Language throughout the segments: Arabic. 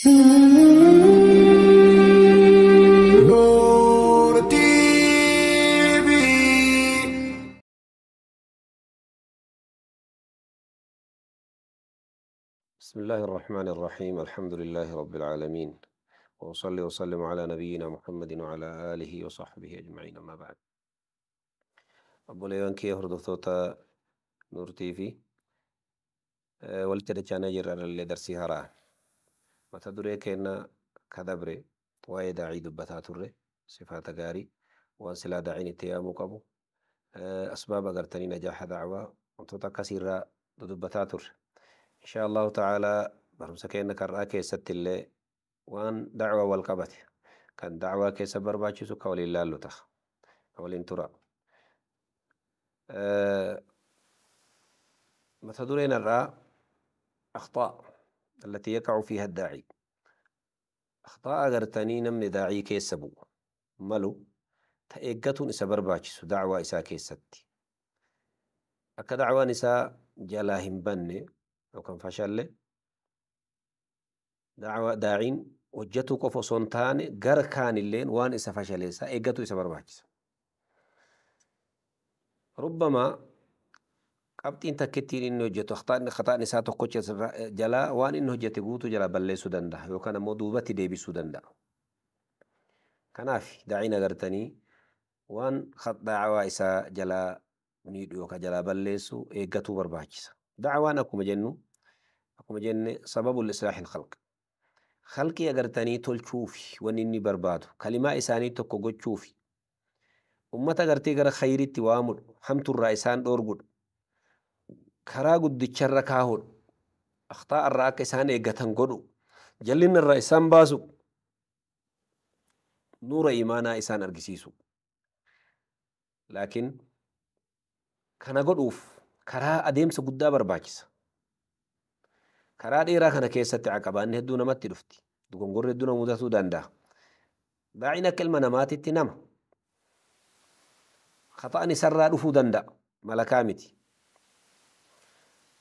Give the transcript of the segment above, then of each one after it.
بسم الله الرحمن الرحيم الحمد لله رب العالمين وأصلي وسلم على نبينا محمد وعلى آله وصحبه أجمعين أما بعد أبوليوانكي هردوثوتا نور تيفي أه، والتدى كان يجر اللي درسي هراه mata duree keenna ka dabre waa'ee daacii dubbataa turre sifaata gaarii waan silaa daaciin itti yaamuu qabu asbaaba gartanii najaaxa dacwaa wantoota akkasiirraa dudubbataa turre inshaa allahu tacaalaa barumsa keenna karraa keessatti illee waan dacwa wal qabate kan dacwaa keessa barbaachisu ka waliin laallu ta'a ka waliin tura mata dureen irraa akhtaa' التي يقع فيها الداعي أخطاء أجر تانين من داعي كيسبو ملو تأجتون إسا برباجسو دعوة إسا كيستي أكا دعوة نساء جلاهم بني أو كان فشل دعوة داعين وجتو قفو سنتان غر كان اللين وان إسا فشل إسا إجتو إسا برباجسو ربما qabxiin takkittiin inni hojjetu xaxaan isaa tokkocha jalaa waan inni hojjete guutuu jala balleessuu danda'a yookaan ammoo duubatti deebisuu danda'a. Kanaaf daa'iin agartanii waan xaxaawaa isaa jalaa miidhu yookaan jalaa balleessu eeggatuu barbaachisa. Dacwaan akkuma jennu akkuma jenne sababul islaahi khalq. Khalqii agartanii tolchuufi wanni inni barbaadu kalimaa isaanii tokko gochuufi ummata agartee gara khayriitti waamudha hamturraa isaan dhoorgudha. karaa guddicharra kaahudha. Akhtaa irraa akka isaan eeggatan godhu. Jallinni irraa isaan baasu nuura imaanaa isaan argisiisu. Laakiin kana godhuuf karaa adeemsa guddaa barbaachisa. Karaa dheeraa kana keessatti caqabaan hedduu namatti dhufti. Dogongorri hedduu nama danda'a. Baay'ina ak ilma namaatitti nama. Khataan isarraa dhufuu danda'a. Malakaa miti.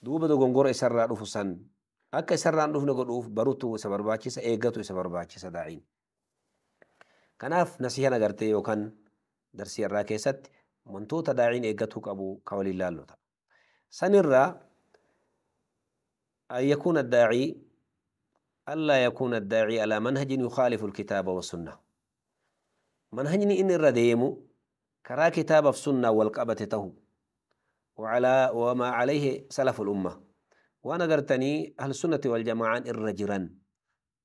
duuba dogongora isarraa dhufu san akka isarraan dhufne godhuuf barutu isa barbaachisa eeggatu isa barbaachisa daa'iin kanaaf nasihan agartee yookaan darsii irraa keessatti wantoota daa'iin eeggatuu qabu ka waliin laallota sanirraa an yakuuna daacii ala yakuuna daacii alaa manhajin yukhaalifu alkitaaba wasunna manhajni inni irra deemu karaa kitaabaf sunnaa wal qabate tahu وعلى وما عليه سلف الأمة وأنا قرتني أهل السنة والجماعة الرجرا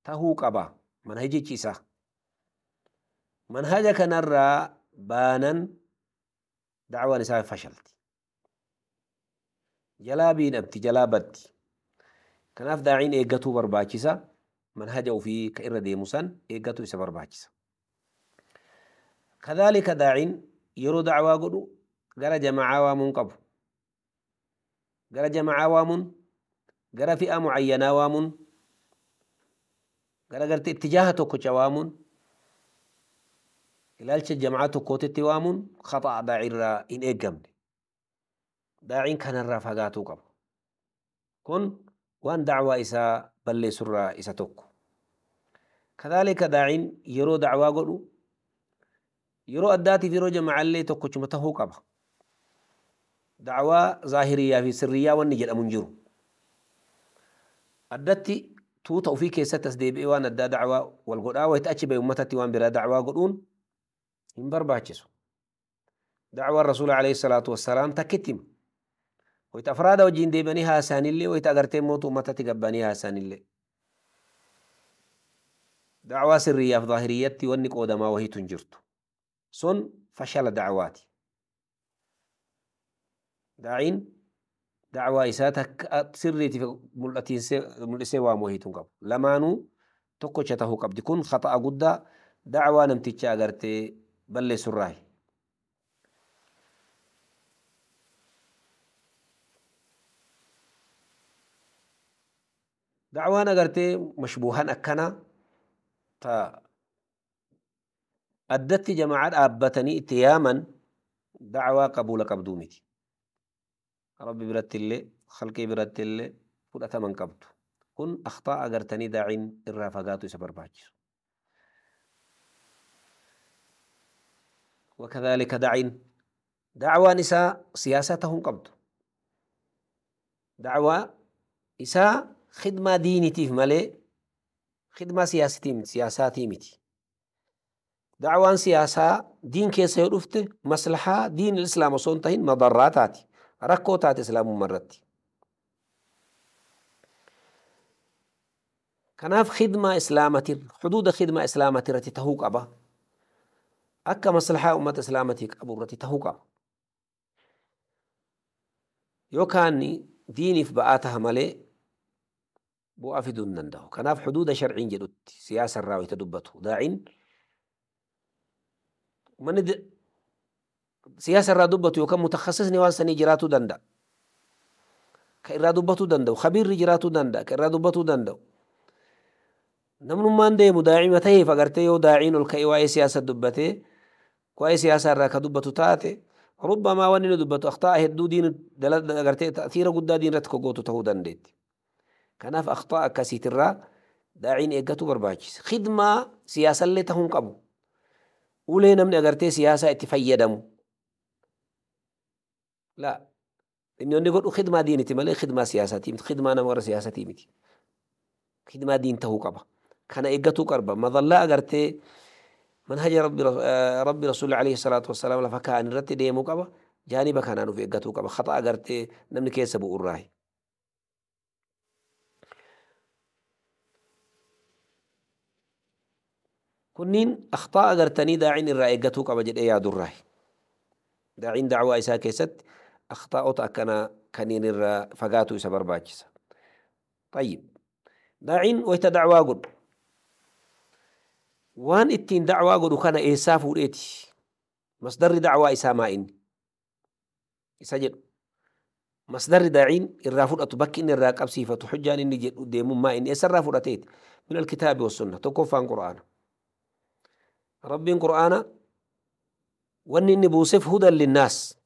تهوك أبا من هجي كيسا من هجك نرى بانا دعوة نساء فشلت جلابين أبتي جلابتي كناف داعين إيقاتو برباكيسا هجوا في كإرة ديموسا إيقاتو إسا برباكيسا كذلك داعين يرو دعوة قلو قال جماعة ومنقبو قرا جماعة وام قرا فئة معينة وام قرا قرت اتجاه توكوش وام إلالش الجماعة توكوت وام خطأ داعي إن إيجمني داعين كان الرافقاتو قبل كن وان دعوة إسا بلي سرى إسا توكو كذلك داعين يرو دعوة قلو يرو أداتي في رو جماعة اللي توكو شمتهو دعوى ظاهرية في سرية والنجد أمنجر أدتي تو توفي كيسة تسديب إيوان الدا دعوة والقراء ويتأتي بأمتتي وان برا دعوة قلون إن برباجسو دعوة الرسول عليه الصلاة والسلام تكتم ويت أفراد وجين ديبني هاسان اللي ويت أغرتي موت أمتتي قباني هاسان اللي دعوة سرية في ظاهريتي وانك أودما وهي تنجرت سن فشل دعواتي daaciin dacwaa isaa takka sirriitiif mul'isee waamuu hiituun qabu. Lamaanuu tokkocha tahuu qabdi. Kun khata'a guddaa dacwaa namticha agartee balleessurraayi. دعوان أغرتي مشبوهان أكنا تا أدت جماعات أبتني اتياما دعوة قبول قبدومتي ربي اللي خلقي برتلي فوداتمان قبض كن اخطاء غرتني داعين الرافقات باجر وكذلك داعين دعوة نساء سياساتهم قبض دعوة نساء خدمة دينتي في مالي خدمة سياستي سياساتي متي دعوان سياسة دين كيسير أفته مصلحة دين الإسلام وصونتهن مضراتاتي rakkoo taate islaamummaa irratti. kanaaf khidmaa islaamatiin xuduuda khidmaa islaamatii irratti tahuu qaba akka maslahaa ummata islaamatii qabu irratti tahuu qaba yookaan diiniif ba'aa taha malee bu'aa fiduu hin danda'u kanaaf xuduuda sharciin jedhutti siyaasa irraa wayita dubbatu daaciin manni siyaasa irraa dubbatu yookaan mutakhasisni waan sanii jiraachuu danda'a. Ka irraa dubbatuu danda'u, khabiirri jiraachuu danda'a, ka irraa dubbatuu danda'u. Namnummaan deemu daa'ima ta'eef agartee yoo daa'iin ol ka'e waa'ee siyaasa dubbatee waa'ee siyaasaa irraa ka dubbatu taate rubbamaa wanni nu dubbatu akhtaa hedduu diin agartee ta'atiira guddaa diin irratti kogootu ta'uu dandeetti. Kanaaf akhtaa akkasiitirraa daa'iin eeggatu barbaachisa. Khidmaa siyaasallee ta'uu hin qabu. Ulee namni agartee siyaasaa itti fayyadamu. لا إني أنا أقول خدمة دينتي مالي خدمة سياساتي خدمة أنا مرة سياساتي متي خدمة دين تهو كبا كان إيقاتو كربا ما ظل لا من هجر ربي آه، ربي رسول عليه الصلاة والسلام لا فكان رتي ديمو كبا جانب كان أنا في إيقاتو كبا خطأ أقرتي نمني كيسبو الراهي كنين أخطاء أجرتني داعين الرأي إيقاتو كبا جد إيادو الراهي داعين دعوة إساكي ست أخطاءات أكنا كنين الرا فجاتو يسبر باجسا طيب دعين ويت دعوة قد وان اتين دعوة قد وكان إيساف وريتي مصدر دعوة إسامائن يسجل مصدر دعين الرافور أتبكي إن الراقب سيفة حجان إن جد ديم ما إن يسر أتيت من الكتاب والسنة عن قرآن ربي قرآن وان إني بوصف هدى للناس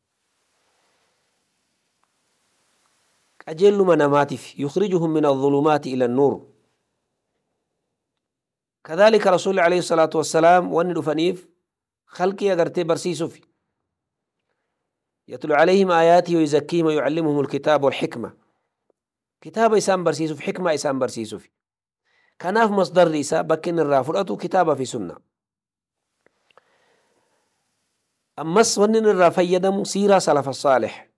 قجل من ماتف يخرجهم من الظلمات إلى النور كذلك رسول الله عليه الصلاة والسلام وان فنيف خلقي أغرتي برسيسو في يتلو عليهم آياته ويزكيهم ويعلمهم الكتاب والحكمة كتاب إسام برسيسو في حكمة إسام برسيسو في كناف مصدر ريسا بكين الرافر أتو كتابة في سنة أما ونن الرافي يدم سيرة سلف الصالح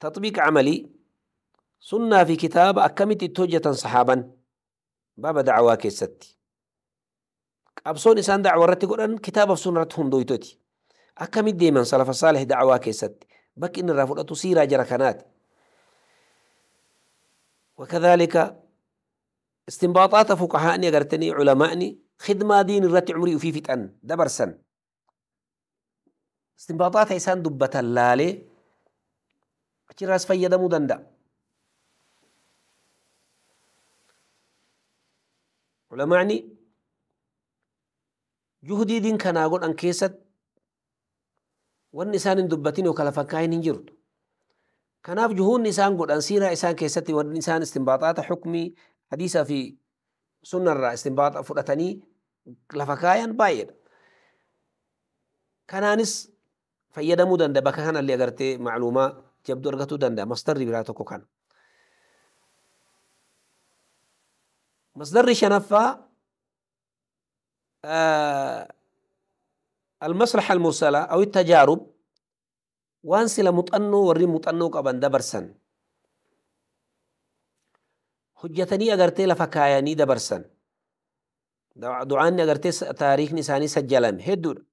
تطبيق عملي سنة في كتاب أكمت توجة صحابا باب دعوة كيستي أبصون إسان دعوة رتي قرآن كتاب سنة رتهم دويتوتي أكمت ديما صلف الصالح دعوة كيستي بك إن رافضة سيرة جركنات وكذلك استنباطات فقهاءني قرتني علماءني خدمة دين الرتي عمري وفي فتن دبر سن استنباطات إسان دبة اللالي achirraas fayyadamuu danda'a. Culamaani juhdiidiin kanaa godhan keessatti wanni isaan hin dubbatin yookaan lafa kaayin hin jiru. Kanaaf juhuunni isaan godhan siiraa isaan keessatti wanni isaan istinbaaxaata xukmii hadiisaa fi sunnarraa istinbaaxa fudhatanii lafa kaayan baay'eedha. Kanaanis fayyadamuu danda'a bakka kanallee agartee macluumaa jabduu argatuu danda'a masdarri biraa tokko kana. masdarri shanaffaa المصلحة المرسلة أو التجارب وانسي سلا مطنو ورين مطنو قبن دبرسن حجتني أغرتي لفكاياني دبرسن دعاني أغرتي تاريخ نساني سجلم هدور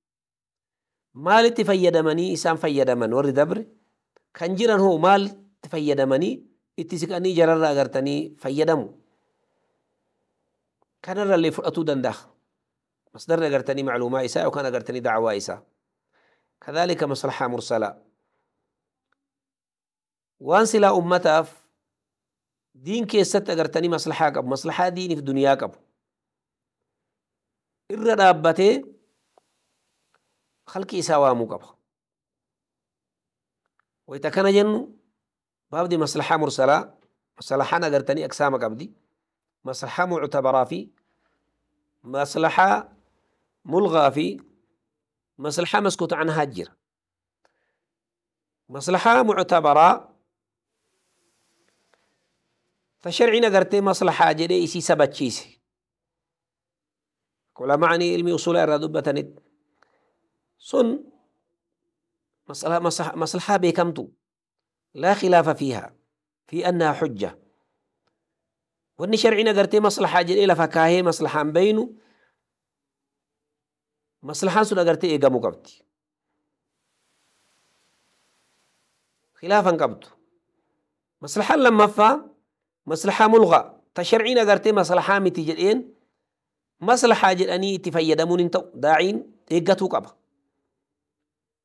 مالتي تفيدمني إسان فيدمن ور دبري kan jiran hoo maal fayyadamanii itti siqanii jararra agartanii fayyadamu kanarrallee fudhatuu danda'a masdarra agartanii macluumaa isaa yookaan agartanii dacwaa isaa kadhalika maslaxaa mursalaa waan silaa ummataaf diin keessatti agartanii maslaxaa qabu maslaxaa diiniif duniyaa qabu irra dhaabbatee halki isaa waamuu qaba وإذا كان جنو بابدي مصلحة مرسلة مصلحة نقرتني أقسامك أبدي مصلحة معتبرة في مصلحة ملغى في مصلحة مسكوت عنها أجر مصلحة معتبرة فشرعي نقرتي مصلحة جدي إيسي سبت شيسي كل معني علمي أصول الرادوبة سن مسألة مصلحة بكمتو لا خلاف فيها في أنها حجة وأن شرعنا قرتي مصلحة إلى فكاهي مصلحة بينه مصلحة سنة قرتي إيقامو قبتي خلافا قبتو مصلحة لما فا مصلحة ملغى تشرعين قرتي مصلحة متي جلين مصلحة أني تفيدمون انتو داعين إيقاتو قبه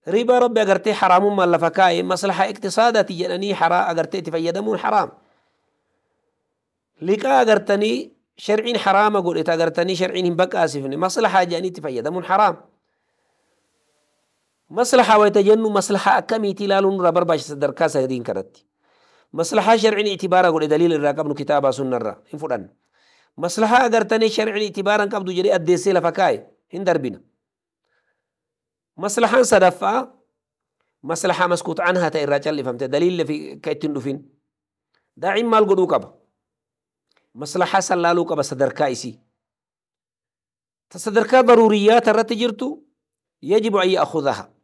ربا ربي أقرتي حرام ما لفكاي مصلحة اقتصادية يعني حرام أقرتي تفيدمون حرام لقا أقرتني شرعين حرام أقول إذا أقرتني شرعين بقى آسفني مصلحة يعني تفيدمون حرام مصلحة ويتجنو مصلحة أكمي تلالون ربر باش صدر كاسا دين كرتي مصلحة شرعين اعتبار أقول دليل الراقب كتابة سنة الرا إن مصلحة أقرتني شرعين اعتبارا قبل جري أدسي لفكاي إن دربنا مصلحة صدفة مصلحة مسكوت عنها تيراجع اللي فهمت دليل اللي في كيتن دفين داعم مال قدو كبا مصلحة سلالو كبا صدركا إسي تصدركا ضروريات الرتجرتو يجب أن يأخذها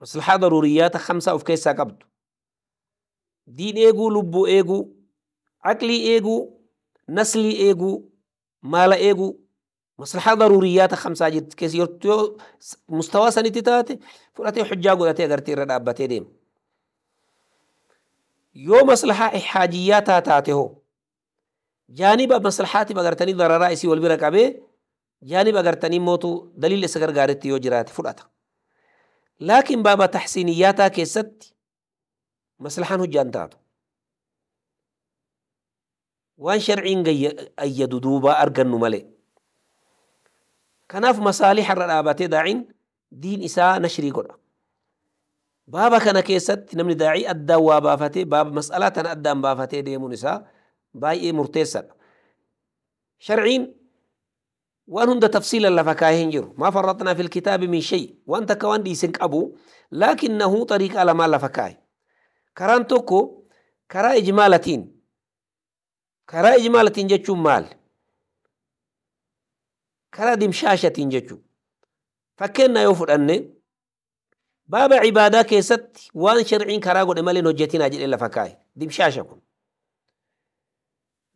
مصلحة ضروريات خمسة وفي كيسا قبض دين إيجو لبو إيجو عقلي إيجو نسلي إيجو مال إيجو مصلحة ضروريات خمسة جد كيس يرتو مستوى سنتي تاتي فراتي حجة قولتي أغرتي رد أبتي ديم يو مصلحة إحاجيات تاتي هو جانب مصلحاتي بغرتني ضرر إسي والبرا كابي جانب أغرتني موتو دليل إسغر غارتي جراتي فراتا لكن بابا تحسينياتا كيست مصلحة هجان تاتو وان شرعين أيدو دوبا أرغنو ملي كناف مصالح الرابطة داعين دين إساء نشري قرأ بابا كان كيسد نمني داعي أدى وابافته باب مسألة أدى وابافته ديمو نساء باي مرتسة شرعين وان هند تفصيل الله ما فرطنا في الكتاب من شيء وانت كوان دي سنك أبو لكنه طريق على ما الله كران توكو كرا إجمالتين كرا إجمالتين جتشو مال karaa dimshaashatiin jechuudha. Fakkeenyaa yoo fudhanne baaba cibaadaa keessatti waan sharciin karaa godhe malee hojjetinaa jedhee lafa kaa'e dimshaasha kun.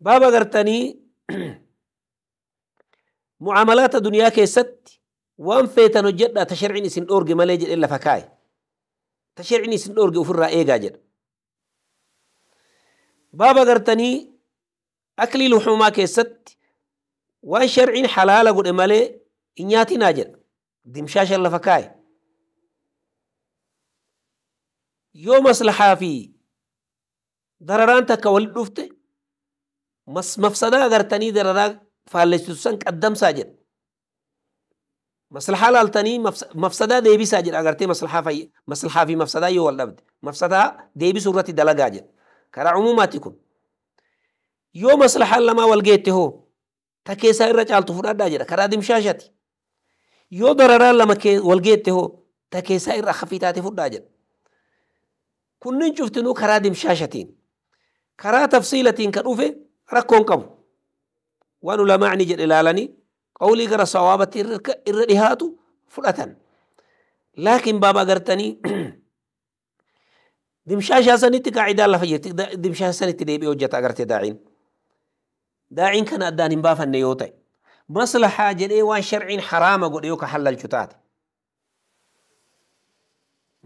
Baaba gartanii mucaamalaata duniyaa keessatti waan feetan hojjedhaa ta sharciin isin dhoorge malee jedhee lafa kaa'e ta sharciin isin dhoorge ofirraa eegaa jedha. Baaba gartanii aklii luxumaa keessatti waan sharciin halaala godhe malee hin nyaatinaa jedha dimshaashan lafa kaaye yoo maslahaa fi dararaan takka walit dhufte mafsadaa agartanii dararaa faallessitu san qaddamsaa jedha maslahaa laaltanii mafsadaa deebisaa jedha agartee maslahaa fi mafsadaa yoo wal dhabde mafsadaa deebisu irratti dalagaa jedha karaa umumaati kun yoo maslahaan lamaa wal geette hoo takeessaa irra caaltu fudhadhaa jedha karaa dimshaashati yoo dararaan lama walgeette hoo takeessaa irra hafii taate fudhaa jedha kunnin cuftinuu karaa dimshaashatiin karaa tafsiilatiin ka dhufe rakkoon qabu waan ulamaacni jedhe ilaalanii qawlii gara sawaabatti irra dhihaatu fudhatan laakiin baaba agartanii dimshaashaa sanitti qaacidaan lafa jirti dimshaashaa sanitti deebi'ee hojjeta agarte daaciin daaciin kana addaan hin baafanne yoo ta'e maslahaa jedhee waan sharciin haraama godhe yoo ka hallalchu taate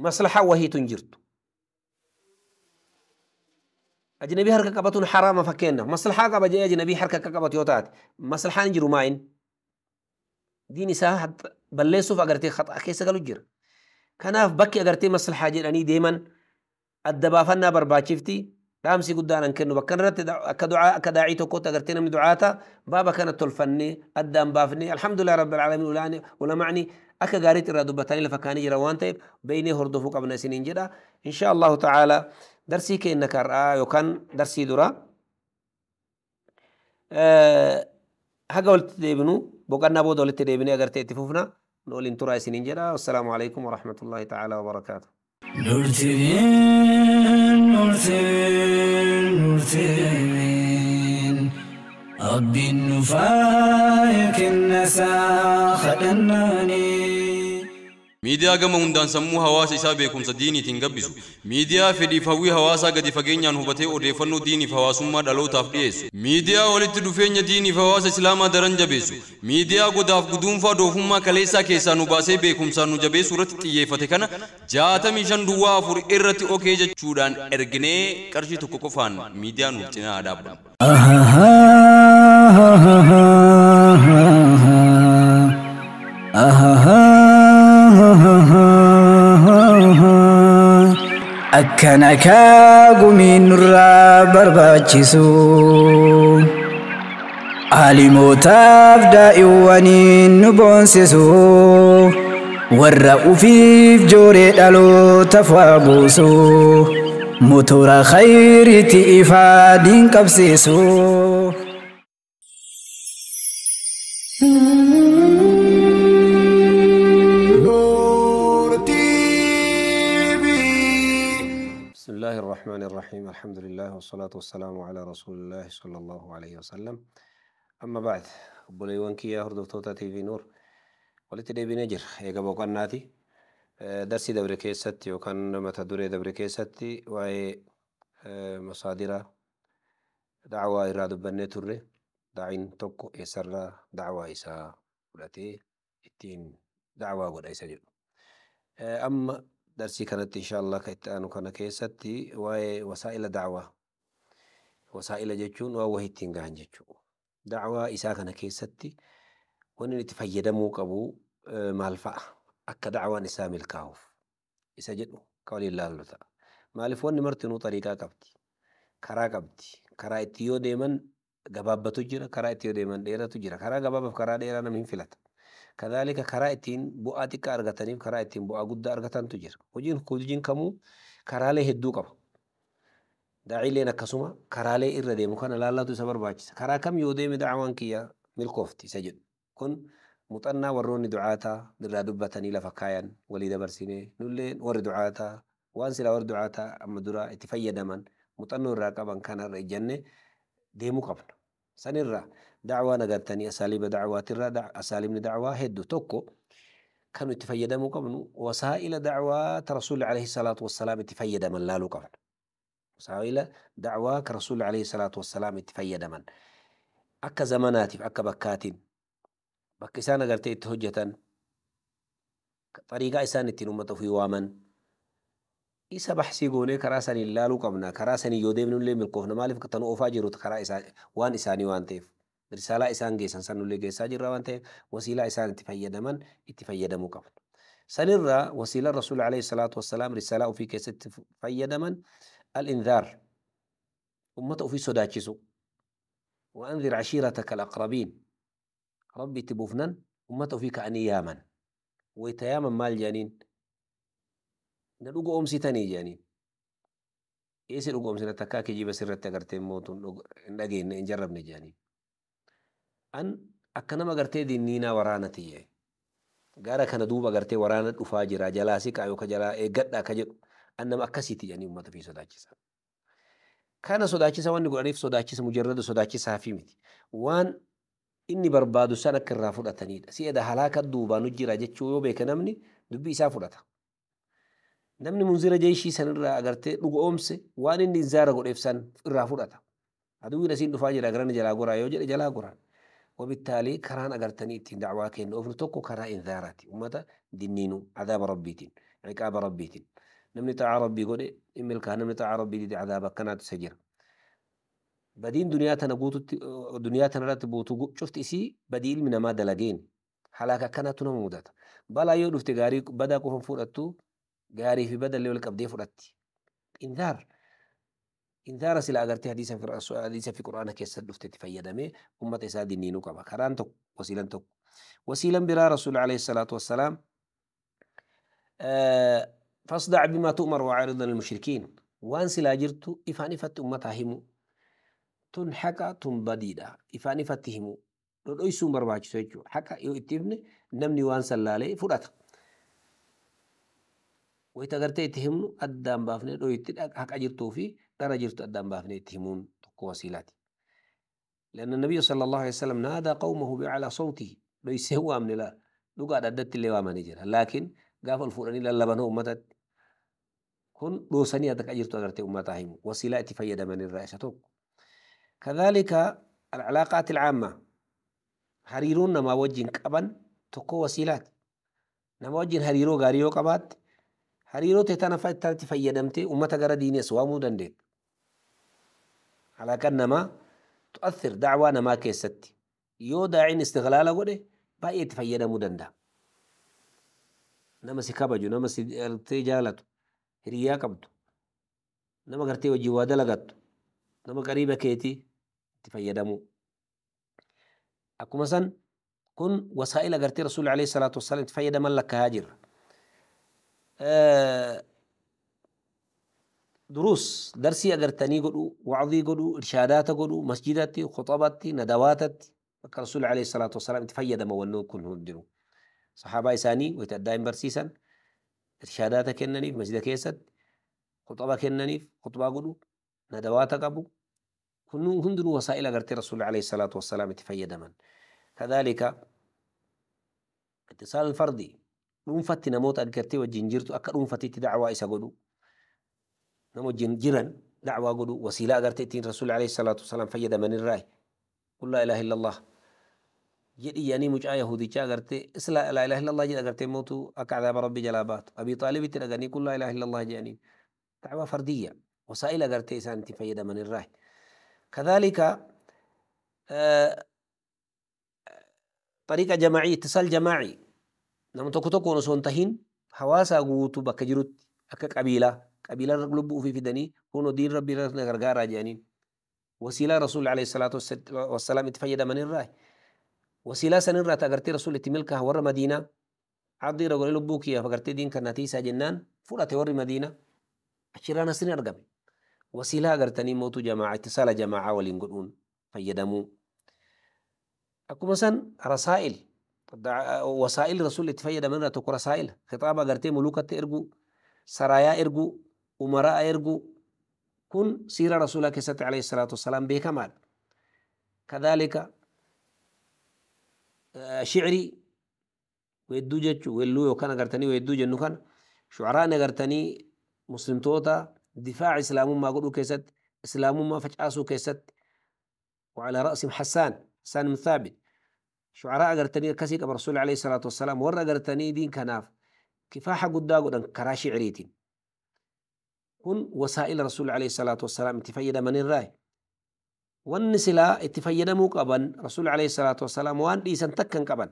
maslahaa wahiitu hin jirtu ajnabii harka qabatuun haraama fakkeenyaaf maslahaa qaba jedhee ajnabii harka akka qabatu yoo taate maslahaan jiru maayin diin isaa balleessuuf agartee khaxaa keessa galu jira kanaaf bakki agartee maslahaa jedhanii deeman adda baafannaa barbaachiftii رامسي قدانا كنو بكن رت كدعاء كداعي تو تغرتنا من دعاتا بابا كانت تلفني أدام بافني الحمد لله رب العالمين ولاني ولا معني أكا قاريت الرادو بطاني لفكاني جروان تيب بيني هردو فوق أبنا سنين جدا إن شاء الله تعالى درسي كإنك رأى يوكان درسي درا أه هقول تدبنو بوكان نابو دولت تدبني أغرت اتفوفنا نقول انتو رأي سنين جدا والسلام عليكم ورحمة الله تعالى وبركاته نور تبين نور تبين نور تبين ربي النفايك النساخ الناني miidiyaa gama hundaan sammuu hawaasa isaa beekumsa diiniitiin gabbisu miidiyaa fedhiif hawwii hawaasaa gadi fageenyaan hubatee odeeffannoo diiniif hawaasummaa dhalootaaf dhiyeessu miidiyaa walitti dhufeenya diiniif hawaasa islaamaa daran jabeessu miidiyaa godaaf guduunfaa doofummaa kaleessaa keessaa nu baasee beekumsaan nu jabeessu irratti xiyyeeffate kana jaatamii shan duwwaa afur irratti okee jechuudhaan erginee qarshii tokko qofaan miidiyaa nuuf cinaa dhaabbamu. akkana kaa gumiinurraa barbaachisu Haalimootaaf daa'iwwaniin nu boonsisu warra ufiif jooree dhaloota fa'aa motora khayriitti ifaadiin qabsiisu. الله الرحمن الرحيم الحمد لله والصلاة والسلام على رسول الله صلى الله عليه وسلم أما بعد بولي وانكي هردو توتا تي في نور ولت دي بنجر إيقا بوقناتي درسي كي ستي وكان متدوري كي ستي وعي مصادرة دعوة إرادة بني تري دعين توكو إسر دعوة إسا ولتي اتين دعوة قد إسا أما darsii kanatti inshaallah kan itti aanu kana keessatti wae wasaila da'waa. wasaila jechuun waan wahii ittiin gahan Da'waa isaa kana keessatti wanni itti fayyadamuu qabu e, maal fa'a? Akka isaa milkaa'uuf isa jedhu ka waliin laallu ta'a. Maaliif wanni martinuu xariiqaa qabdi? Karaa qabdi. Karaa itti yoo deeman gabaabbatu jira, karaa itti yoo deeman dheeratu jira. Karaa gabaabaaf karaa dheeraa hin filata. Kanaalika karaa ittiin bu'aa xiqqaa argataniif karaa ittiin bu'aa guddaa argatantu jira. Hojiin hojiin kamuu karaalee hedduu qaba. Daa'ileen akkasuma karaalee irra deemu kana laallatu isa barbaachisa. Karaa kam yoo deeme da'awaan kiyya milkoofti isa jedhu. Kun muuxannaa warroonni ducaataa irraa dubbatanii lafa kaayan walii dabarsinee nullee warri ducaataa waan silaa warri ducaataa amma duraa itti fayyadaman muuxannoo irraa qaban kanarra ijjanne deemuu qabna. Sanirraa دعوة نقرتني أساليب دعوة ترى دع... أساليب دعوة هدو توكو كانوا يتفيدموا قبل وسائل دعوة رسول عليه الصلاة والسلام يتفيد من لا قبل وسائل دعوة رسول عليه الصلاة والسلام يتفيد من أكا زماناتي أكا بكات بكسانا قرتي اتهجة طريقة إسان التنمة في وامن isa بحسي goonee karaa لا ilaaluu qabna يودي من اللي deemnullee milkoofna maaliif tanu oofaa jiru karaa waan isaanii waan ta'eef risaalaa isaan geessan sanullee geessaa jirra waan ta'eef wasiilaa isaan itti fayyadaman itti fayyadamuu qabu. Sanirraa wasiilaan rasuul alayhi salaatu wassalaam risaalaa ofii keessatti fayyadaman al-inzaar ummata ofii sodaachisu وأنذر عشيرتك الأقربين ربي تبوفنا أمته فيك أن يامن ويتيامن مال جانين ندوغو أمسي تاني جانين an akka nama gartee dinniinaa waraana tiyye. Gara kana duuba gartee waraana dhufaa jira jalaa siqaa akka jedhu an nama Kana sodaachisa wanni godhaniif sodaachisa mujarrada sodaachisaa fi miti. Waan inni barbaadu san akka irraa fudhatanidha. Si'eedha duubaan hojjira jechuu yoo namni dubbii isaa fudhata. Namni agartee dhuga oomse waan inni zaara godheef san irraa fudhata. Aduun isiin dhufaa jira garana jalaa goraa yoo jedhe jalaa goraa. وبالتالي كرهان أجرتني تين دعواك إن أفرتك وكره إنذاراتي ومتى دنينو عذاب ربيتين عقاب ربيتين نمني تاع ربي قولي إملك نمني تاع ربي دي عذابك كانت سجير بدين دنياتنا بوتو دنياتنا لا تبوتو شفت إسي بديل من ما دلجين حلاك كانت نمودات بلا يولف تجاري بدأ كوفن فورتو جاري في بدل اللي ولك أبدي فورتي إنذار إن إنذار سلا أجرت حديثا في رأس حديثا في القرآن كيس سلفت تفيدامي أمة إساد النينو كما كرانتك وسيلانتك وسيلا برا رسول عليه الصلاة والسلام أه فاصدع بما تؤمر وعارضا للمشركين وان سلا جرتو إفاني فت أمة هيمو تن حكا تن بديدا إفاني فتهمو لو يسوم برباج سويتشو حكا يو اتبني نمني وان سلالي فرات ويتغرتي تهمو أدام بافني لو يتدأك حكا جرتو فيه dara jirtu addaan baafneetti himuun tokko لأن النبي صلى الله عليه وسلم نادى قومه بأعلى صوته لو هو من لا لقى أددت اللي وما نجر لكن قاف الفوراني للبن أمتت كن دوسني أتك أجرت أدرت أمتهم وسيلاتي فيد من الرئيسة كذلك العلاقات العامة هريرون نما وجين كبن تقو وسيلات نما وجين هريرو غاريو كبات هريرو تتنفى تلتفيدمتي أمتا غرا ديني سوامو دندت على كنما تؤثر دعوة نما كيستي يو داعين استغلال قده باقي تفيدا مدندا نما سكابجو نما سيجالتو هريا قبضو نما قرتي وجوادا لغتو نما قريبا كيتي تفيدا مو أكو مثلا كن وسائل قرتي رسول عليه الصلاة والسلام تفيدا من لك هاجر أه دروس درسي اگر تاني قدو وعظي قدو إرشادات قدو مسجدتي خطبتي ندواتتي الرسول عليه الصلاة والسلام تفيد مولنو كن هندنو صحابة إساني ويتدائم برسيسا إرشادات كنني مسجد كيسد خطبة كنني خطبة قدو ندوات قبو كنو هندنو وسائل اگر رسول عليه الصلاة والسلام تفيد من كذلك اتصال الفردي نونفتي نموت أغرتي وجنجرتو أكا نونفتي تدعوا إسا قدو namo jiran dacwaa godhu wasiilaa agarte ittiin rasuulli alayhi salaatu wasalaam fayyadaman irraa kun laa ilaaha illallah jedhi yaanii mucaa yahuudichaa agarte islaa laa ilaaha illallah jedh agarte mootu akka cadaaba rabbi jalaa baatu abii xaalibitti dhaganii kun laa ilaaha illallah jedhaniin dacwaa fardiyya wasaa'il agarte isaan ittiin fayyadaman irraa kadhalika طريقة جماعية اتصال جماعي نمو توكو توكو نسون تهين حواسا قوتو بكجرت أكا قبيلة قبيلة لبوا في فدني هو دين ربي غرقارا جانين وسيلة رسول عليه الصلاة والسلام تفيد من الراي وسيلة سن الرأي تغرتي رسول تملكها ور مدينة عضي رجل لبوك يا فقرتي دين كنتيسة جنان فرت ور مدينة عشرة سن أرقم وسيلة غرتني موت جماعة اتصال جماعة ولينقلون فيدمو أكو مثلا رسائل وسائل رسول تفيد من رأتك رسائل خطابة غرتي ملوكة إرجو سرايا إرجو أمراء يرجو كن سير رسولك ست عليه الصلاة والسلام به كمال كذلك آه، شعري ويدو ويدوجت ويلو كان غرتني ويدو انه كان شعراء نغرتني مسلم توتا دفاع اسلام ما قلو كيست اسلام ما فجاسو كيست وعلى راسهم حسان حسان بن ثابت شعراء غرتني كسيك برسول عليه الصلاه والسلام ورغرتني دين كناف كفاح قداغو قدا كراشي شعريتين هن وسائل رسول عليه الصلاة والسلام تفيد من الرأي والنسلا اتفيد مو رسول عليه الصلاة والسلام وان ديسان تكن قبن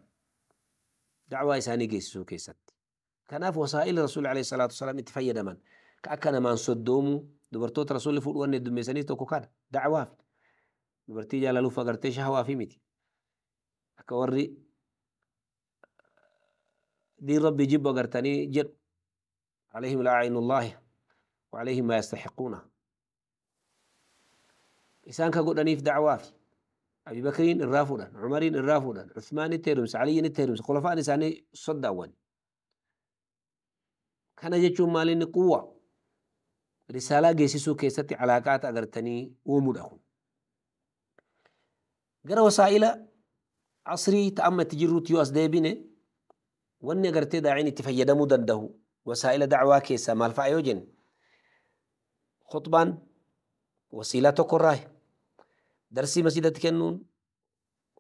دعوة إساني جيسو كيسات كناف وسائل رسول عليه الصلاة والسلام اتفيد من كأكنا من صدومو دبرتوت رسول فوق وان الدميساني توكو كان دعوة دبرتي جالا لوفا قرتي شهوا في ميتي أكوري دين ربي جيبو قرتاني جر عليهم لا عين الله وعليه ما يستحقونه إسان كقولني في دعوافي أبي بكر الرافضة عمر الرافضة عثمان التيرمس علي التيرمس خلفاء إساني صد أول كان جتشو مالين قوة رسالة جيسيسو كيستي علاقات أغرتني ومدهم قرأ وسائل عصري تأمة تجرو تيواس ديبيني واني أغرتي داعين تفيدمو دنده وسائل دعوة كيسا مالفا يوجن خطبان وسيلة تكراي درسي مسجد تكنون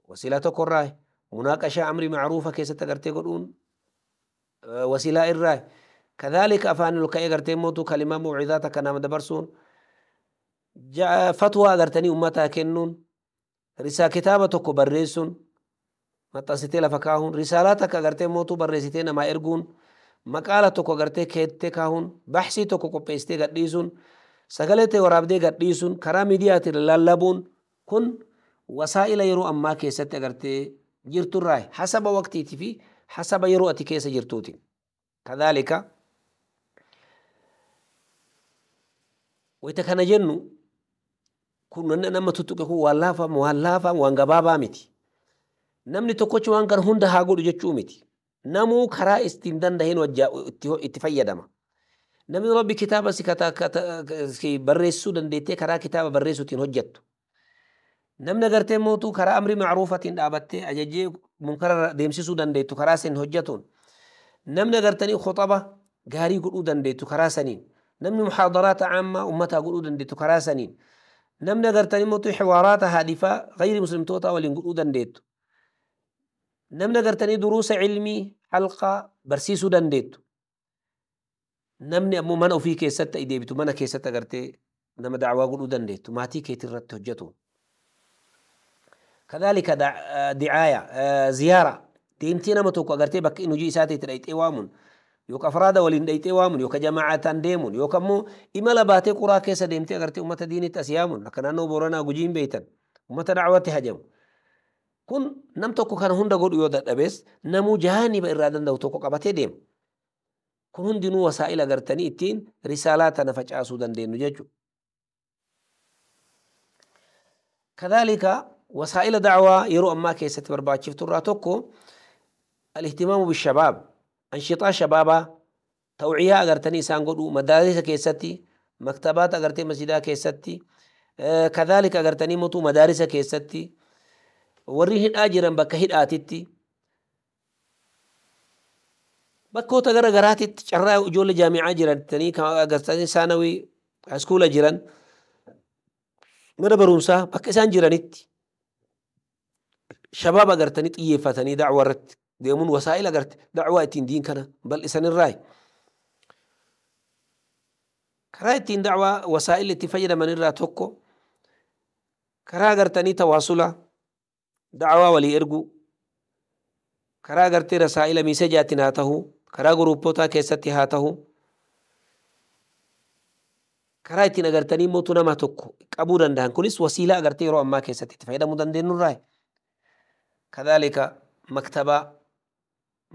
وسيلة تكراي مناقشة أمر معروفة كيف تقرتي قلون وسيلة الراي كذلك أفان لكي قرتي موتو كلمة موعظات كنا مدبرسون جاء فتوى قرتني أمتا كنون رسا كتابة تكو بريسون maxxansitee lafa kaahuun risaalaa takka agartee mootuu barreessitee namaa erguun maqaala tokko agartee keettee sagalee waraabdee gadhiisuun karaa miidiyaatiin lallabuun kun wasaa'ila yeroo ammaa keessatti agartee jirturraa hasaba waqtiitii fi hasaba yeroo ati keessa jirtuuti. Kadhaalika wayita kana jennu kun nama tuttuqe kun waan laafamu waan laafamu waan gabaabaa miti. Namni tokkochi waan kana hunda haa godhu jechuu miti. Namuu karaa ittiin dandahin itti fayyadama. namni rabbi kitaaba si barreessuu dandeettee karaa kitaaba barreessuutiin hojjettu. Namni agartee mootuu karaa amri macruufatiin dhaabattee ajajee munkara deemsisuu dandeettu karaa saniin hojjetuun. Namni agartanii khuxaba gaarii godhuu dandeettu karaa saniin. Namni muxaadaraata caammaa ummataa godhuu dandeettu karaa saniin. Namni agartanii mootuu xiwaaraata haadifaa gayri muslimtootaa waliin godhuu dandeettu. Namni agartanii duruusa cilmii halqaa barsiisuu dandeettu. namni ammoo mana ofii keessatti ta'e deebitu mana keessatti agartee nama dacwaa godhuu dandeettu maatii keetii irratti hojjetu. Kadhaalika dicaaya ziyaara deemtee nama tokko agartee bakka inni hojii isaa ta'e dhayxee waamuun yookaan afraada waliin dhayxee waamuun yookaan jamaacataan deemuun yookaan ammoo imala baatee quraa keessa deemtee agartee uummata diinitti as yaamuun akka naannoo booranaa gujiin beeytan uummata dacwaatti hajamu. Kun nam tokko kana hunda godhu yoo dadhabees namuu jaaniba irraa danda'u tokko qabatee deema. kun hundinuu wasaa'ila gartanii ittiin risaalaa tana facaasuu dandeenyu jechuudha. Kadhaalika wasaa'ila dacwaa yeroo ammaa keessatti barbaachiftu irraa tokko alihtimaamu bishabaab anshixaa shabaabaa tawciyaa agartanii isaan godhu madaarisa keessatti maktabaata agartee masjidaa keessatti kadhaalika agartanii motuu madaarisa keessatti warri hidhaa jiran bakka hidhaatitti bakkoota gara garaatitti carraa ijoollee jaami'aa jirantanii agartanii saanawii haaskuula jiran mana barumsaa bakka isaan jiranitti shabaab agartanii xiyyeeffatanii dacwa irratti deemuun wasaa'il agarte dacwaa ittiin diin kana bal'isanirraayi. karaa ittiin dacwaa wasaa'il itti fayyadamanirraa tokko karaa agartanii tawaasula dacwaa walii ergu karaa agartee rasaa'ila miisee jaatiin haa ta'uu karaa guruuppootaa keessatti haa ta'u karaa ittiin agartanii mootu nama tokko qabuu danda'an kunis wasiilaa agartee yeroo ammaa keessatti itti fayyadamuu dandeenyu irraa kadhaalika maktabaa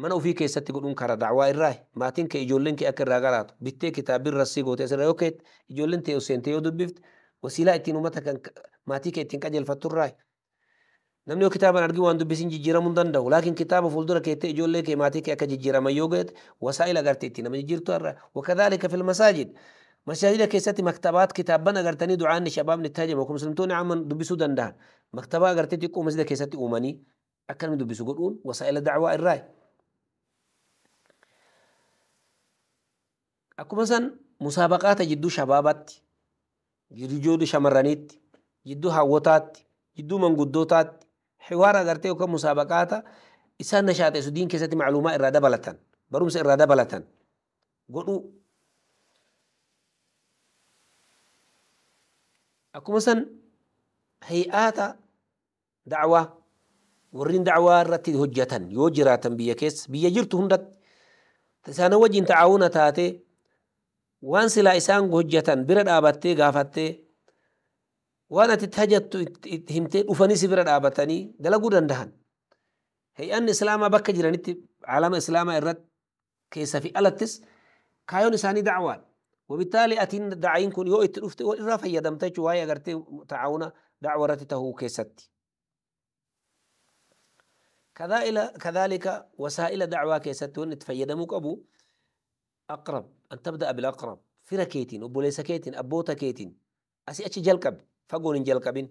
mana ofii keessatti godhuun karaa dacwaa irraa maatiin kee ijoolleen kee akka irraa garaatu bittee kitaabbiin rassii gootee asirra yoo keet ijoolleen tee yoo yoo dubbifte wasiilaa ittiin uummata kan maatii kee ittiin qajeelfattu irraa namni yoo kitaabaan argi waan dubbisiin jijjiiramuu hin danda'u laakiin kitaaba fuuldura keettee ijoollee kee maatii kee akka jijjiiraman yoo godhete wasaa'il agartee itti nama jijjiirtu irra wakadaalika fil masaajid مساجد كيستي مكتبات كتاب بنا قرتني دعاء الشباب نتاجم وكم سلمتوني عما دبسو دندان مكتبة قرتني تقوم مسجد كيستي أماني أكل من دبسو قرؤون وسائل دعوة الرأي أكو مثلا مسابقات جدو شبابات جدو جودو شمرانيت جدو هاوتات جدو منقدوتات hiwaan agartee yookaan musaabaqaata isaan na shaateessu keessatti macluumaa irraa dabalatan barumsa irraa dabalatan godu akkuma san hay'aata dacwaa warin dacwaa irratti hojjatan yoo jiraatan biyya keessa biyya jirtu hundatti isaana wajjin tacaawuna taate waan silaa isaan hojjatan bira dhaabattee gaafattee وانا تتهجت همتين وفنسي برا دابتاني دلقو دندهان هي ان اسلاما بك جرانيت عالم اسلاما الرد كيسا في التس كايون ساني دعوان وبالتالي اتين دعين كون يو اترفت والرافة يدمتاج وايا قرتي تعاونا دعوة رتته كيستي كذلك وسائل دعوة كيستي ونت فيدموك ابو اقرب ان تبدأ بالاقرب كيتين كيتين فيركيتين وبوليسكيتين ابوتكيتين اسي اتش جلقب fagoon hin jalqabin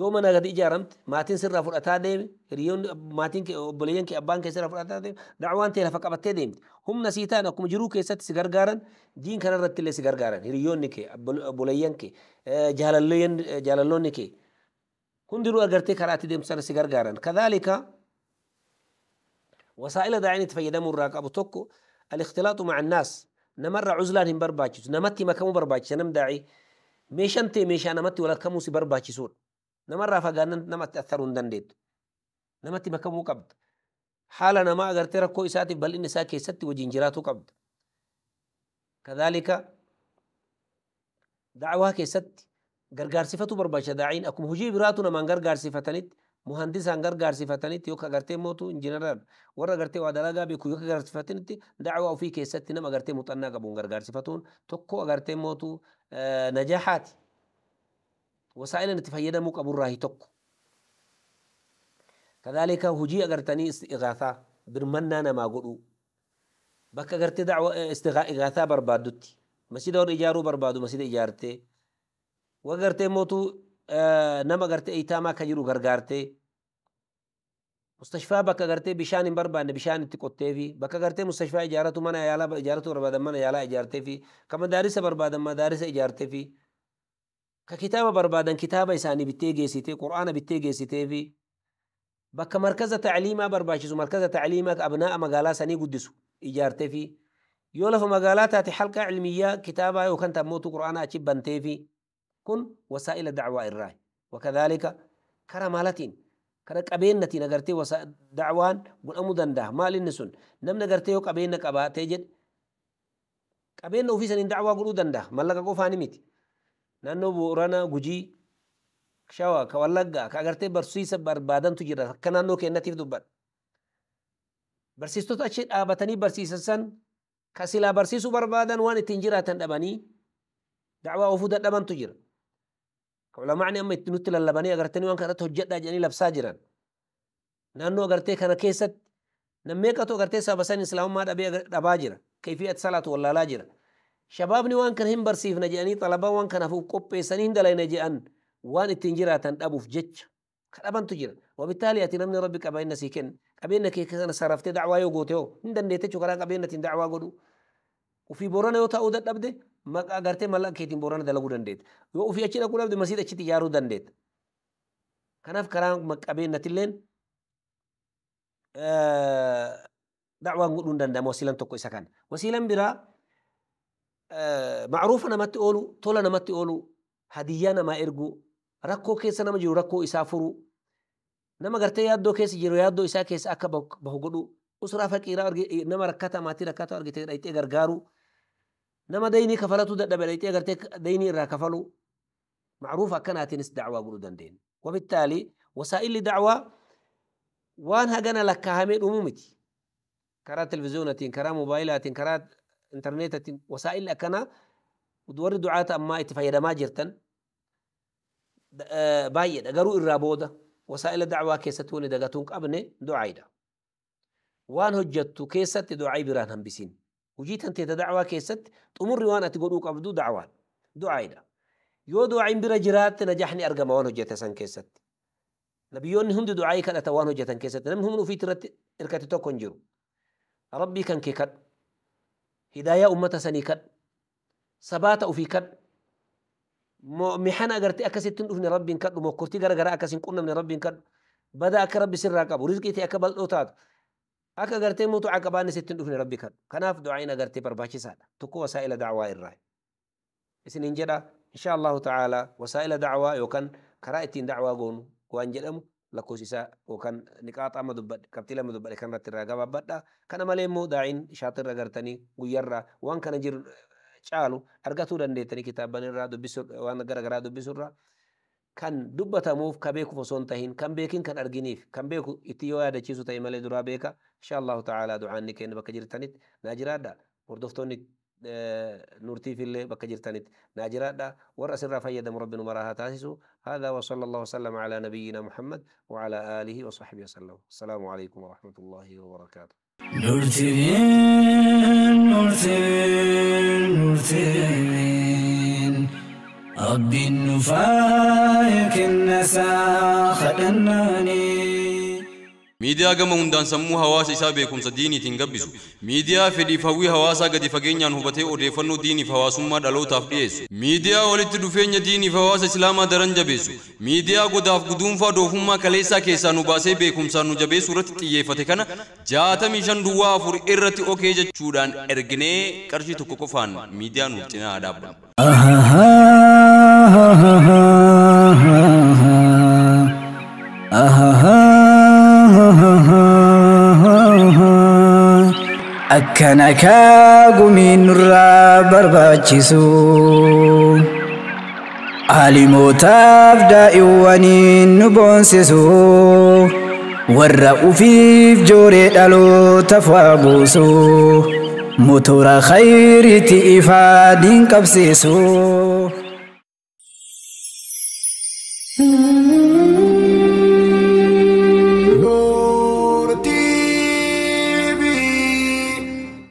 yoo mana gadi ijaaramte maatiin sirraa fudhataa deeme hiriyoon maatiin obboleeyyan kee abbaan kee sirraa fudhataa deeme dacwaan ta'e lafa qabattee deemte humna sii ta'an akkuma jiruu keessatti si gargaaran diin kanarratti illee si gargaaran hiriyoonni kee obboleeyyan kee jaalalloonni kee hundiruu agartee karaatti deemsan si gargaaran kadhaalika wasaa'ila daa'iin itti fayyadamuu irraa qabu tokko alikhtilaatu maca annaas namarraa cuzlaan hin barbaachisu namatti makamuu barbaachisa nam daacii meeshaan ta'e meeshaa namatti walakkamuusi barbaachisuudha. Namarraa fagaannan namatti atharuu hin dandeettu. Namatti bakamuu qabda. Haala namaa agartee rakkoo isaatiif bal'inni isaa keessatti wajjin jiraatuu qabda. Kadhaalika dacwaa keessatti gargaarsifatuu barbaacha daaciin akkuma hojii biraatu namaan gargaarsifatanitti muhandisaan gargaarsifatanitti yoo agartee mootu injiinaraan warra agartee waa dalagaa beeku yoo gargaarsifatanitti dacwaa ofii keessatti nama agartee muuxannaa qabuun gargaarsifatuun tokko agartee mootu آه، نجاحات وسائل نتفيد مك أبو الراهي تك كذلك هجي أغرتني استغاثة درمنا نما قلو بك أغرت دعوة استغاثة بربادوتي مسجد اور إجارو بربادو مسجد إجارتي وأغرت موتو آه، نما أغرت إيتاما كجرو غرغارتي مستشفى بك غرتي بشان بربا ان بشان تكوتي في بك غرتي مستشفى اجارته من يالا اجارته بربا من يالا اجارته في كما دارس بربا ما دارس اجارته في ككتابه بربا كتابه يساني بتيجي سيتي قران بتيجي سيتي في بك مركز تعليم بربا برباچسو مركز تعليمك ابناء مقالا سني قدسو اجارته في يولف مقالات تاتي حلقه علميه كتابه وكان تموت قران اچبنتي في كن وسائل دعوه الراي وكذلك كرمالتين kana qabeenyati nagartee wasa dacwaan godhamuu danda'a maal inni sun namni nagartee yoo qabeenya qabaatee jedhe qabeenya ofii saniin dacwaa godhuu danda'a mallaqa qofaani miti naannoo booranaa gujii shawa ka wallaggaa ka agartee barsiisa barbaadantu jira akka naannoo kennatiif dubbadha barsiistota achi dhaabatanii barsiisan san ka silaa barsiisuu barbaadan waan ittiin jiraatan dhabanii dacwaa ofuu dadhabantu jira كولا معنى أما يتنوت اللبنية قرتني وان كانت هجدة جاني لبساجرا نانو قرتي كان كيست نميكا تو قرتي سابسان إسلام ما دابي أباجرا كيفية صلاة والله لاجرا شبابني وان كان هم برسيف نجاني طلبا وان كان فوق قبي سنين دلاي نجان وان التنجرة تنقبو في جج كلابان تجير وبالتالي أتي نمني ربك أبين نسيكن أبين كي كان صرفت دعوة يوغوتيو عندن نيتي شكرا أبين نتين دعوة قدو وفي بورانا يوتا أودت أبدي maqaa gartee mallaqa keetiin boorana dalaguu dandeetta. Yoo ofii achi dhaquu dhabde masiida achitti ijaaruu dandeetta. Kanaaf karaa qabeenyatilleen dacwaan godhuu hin danda'amu wasiilaan tokko isa kana. Wasiilaan biraa macruufa namatti oolu, tola namatti oolu, hadiyyaa namaa erguu, rakkoo keessa nama jiru rakkoo isaa furuu, nama gartee yaaddoo keessa jiru yaaddoo isaa keessa akka bahu godhuu, usraa faqiiraa nama rakkataa maatii rakkataa argite dhaqxee gargaaruu. نما ديني كفلتو دا دبليتي اگر تك ديني را كفلو معروفة كانت نس دعوة قلو دين وبالتالي وسائل لدعوة وان هاقنا لك هامين أمومتي كرا تلفزيونة كرا موبايلات كرا انترنت وسائل لكنا ودور دعاة أما اتفايدة ما جرتن آه، بايد اگرو الرابودة وسائل الدعوة كيستوني دقاتونك أبني دعايدة وان هجتو كيست دعاي بران هم بسين hojii tanteeta dacwaa keessatti xumurri waan ati godhuu qabdu dacwaan du'aayidha. Yoo du'aayin bira jiraatte najaaxni argama waan hojjete san keessatti. Nabiyyoonni hundi du'aayii kadhata waan hojjetan keessatti namni humni ofiitti irratti hirkate tokko hin jiru. Rabbii kan kee kadhu. Hidaayaa uummata sanii kadhu. Sabaata ofii kadhu. Mixana agartee akkasitti hin dhufne rabbiin kadhu. Mokkortii garaagaraa akkasiin qunnamne rabbiin kadhu. Bada akka rabbi sirraa qabu. Rizqii ta'e akka bal'oo taatu. akka gartee mootu caqabaan isitti hin dhufne rabbi kan kanaaf du'aayin agartee barbaachisaadha tokko wasaa'ila dacwaa irraa isin hin jedha insha allahu ta'aalaa wasaa'ila dacwaa yookaan karaa ittiin dacwaa goonu waan jedhamu lakkoofsisaa yookaan niqaaxaa amma dubbadhe qabxii lama dubbadhe kanarratti irraa gabaabbadha kana malee immoo daa'iin shaatirra gartanii guyyarraa waan kana jiru caalu argatuu dandeettanii kitaaban irraa waan gara garaa kan dubbatamuuf ka beekuuf osoo hin tahin kan beekin kan arginiif kan beeku itti yoo yaadachiisu ta'e malee duraa beeka insha allahu ta'ala du'aan ni kenna bakka jirtanitti naa jiraadha hordoftoonni نورتي في الله بكجرتنت ناجرا دا ورأسن رفيدا ربنا مراها تاسسو هذا وصلى الله وسلم على نبينا محمد وعلى آله وصحبه وسلم السلام عليكم ورحمة الله وبركاته نورتي نورتي نورتي رب النفايك النساء خدناني miidiyaa gama hundaan sammuu hawaasa isaa beekumsa diiniitiin gabbisu miidiyaa fedhiif hawwii hawaasaa gadi fageenyaan hubatee odeeffannoo diiniif hawaasummaa dhalootaaf dhiyeessu miidiyaa walitti dhufeenya diiniif hawaasa islaamaa daran jabeessu miidiyaa godaaf guduunfaa doofummaa kaleessaa keessaa nu baasee beekumsaan nu jabeessu irratti xiyyeeffate kana jaatamii shan duwwaa afur irratti okee jechuudhaan erginee qarshii tokko qofaan miidiyaa nuuf cinaa dhaabbamu. أكنا كاغومين را برباتشيسو علي موتاف دائوانين نبونسيسو ورا اوفيف جوري دالو تفوابوسو موتورا خيري تي افادين كبسيسو